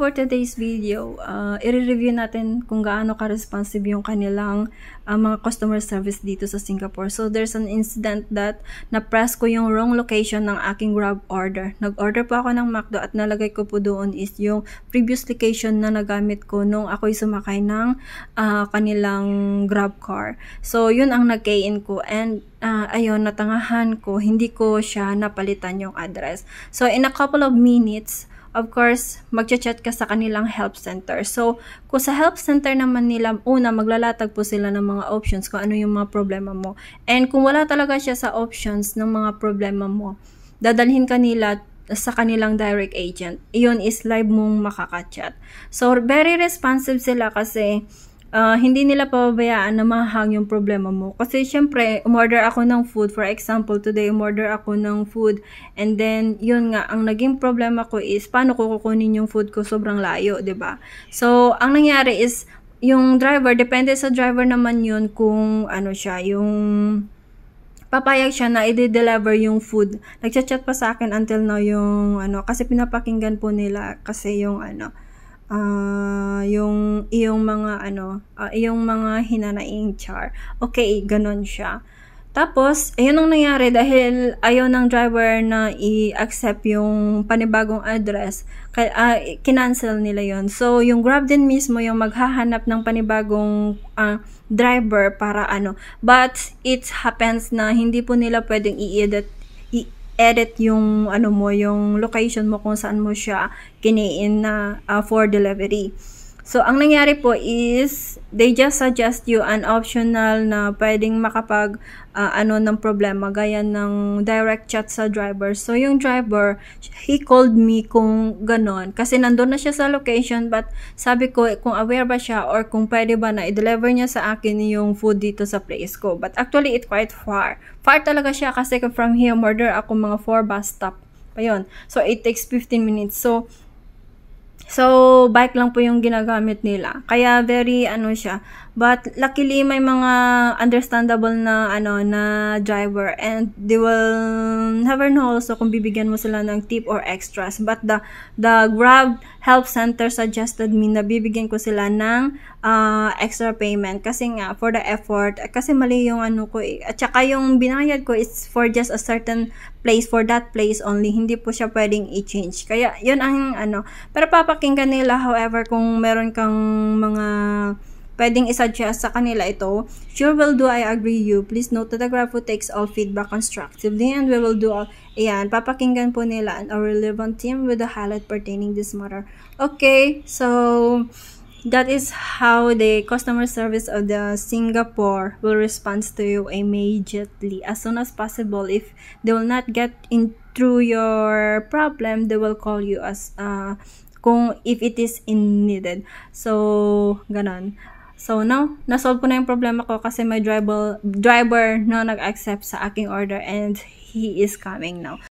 For today's video, uh, i-review natin kung gaano ka-responsive yung kanilang uh, mga customer service dito sa Singapore. So, there's an incident that na-press ko yung wrong location ng aking Grab order. Nag-order po ako ng McDo at nalagay ko po doon is yung previous location na nagamit ko nung ako'y sumakay ng uh, kanilang Grab car. So, yun ang nag in ko and uh, ayun, natangahan ko, hindi ko siya napalitan yung address. So, in a couple of minutes, of course, magchat-chat ka sa kanilang help center. So, kung sa help center naman nila, una, maglalatag po sila ng mga options kung ano yung mga problema mo. And kung wala talaga siya sa options ng mga problema mo, dadalhin kanila sa kanilang direct agent. Iyon is live mong makakachat. So, very responsive sila kasi Ah, hindi nila pababayaan na mahang yung problema mo. Kasi syempre, umorder ako ng food. For example, today umorder ako ng food. And then, yun nga, ang naging problema ko is, paano ko kukunin yung food ko sobrang layo, ba diba? So, ang nangyari is, yung driver, depende sa driver naman yun kung ano siya, yung papayag siya na i-deliver yung food. Nagchat-chat pa sa akin until now yung ano, kasi pinapakinggan po nila kasi yung ano, ah, yung iyong mga ano, uh, ah, iyong mga hinanaing char. Okay, ganun siya. Tapos, ayun ang nangyari dahil ayaw ng driver na i-accept yung panibagong address. Kaya, uh, kinancel nila yon So, yung Grab din mismo yung maghahanap ng panibagong uh, driver para ano. But, it happens na hindi po nila pwedeng i-edit edit yung ano mo yung location mo kung saan mo siya kiniin na uh, for delivery. So, ang nangyari po is, they just suggest you an optional na pwedeng makapag uh, ano ng problema, gaya ng direct chat sa driver. So, yung driver, he called me kung ganon. Kasi nandun na siya sa location, but sabi ko eh, kung aware ba siya or kung pwede ba na i-deliver niya sa akin yung food dito sa place ko. But actually, it quite far. Far talaga siya kasi from here, murder ako mga 4 bus stop. Ayun. So, it takes 15 minutes. So, So, bike lang po yung ginagamit nila. Kaya very ano siya. But luckily may mga understandable na ano na driver and they will never know also kung bibigyan mo sila ng tip or extras. But the the Grab help center suggested me na bibigyan ko sila ng uh, extra payment kasi nga for the effort kasi mali yung ano ko eh. at saka yung binayad ko it's for just a certain place for that place only hindi po siya pwedeng i-change. Kaya yun ang ano pero papak pakinggan nila. However, kung meron kang mga pwedeng isuggest sa kanila ito, sure will do, I agree you. Please note that the graph takes all feedback constructively and we will do all, ayan, papakinggan po nila and our relevant team with the highlight pertaining this matter. Okay, so, that is how the customer service of the Singapore will respond to you immediately as soon as possible if they will not get in through your problem they will call you as uh, kung if it is in needed. So, ganun. So, now, nasolve ko na yung problema ko kasi may driver, driver na nag-accept sa aking order and he is coming now.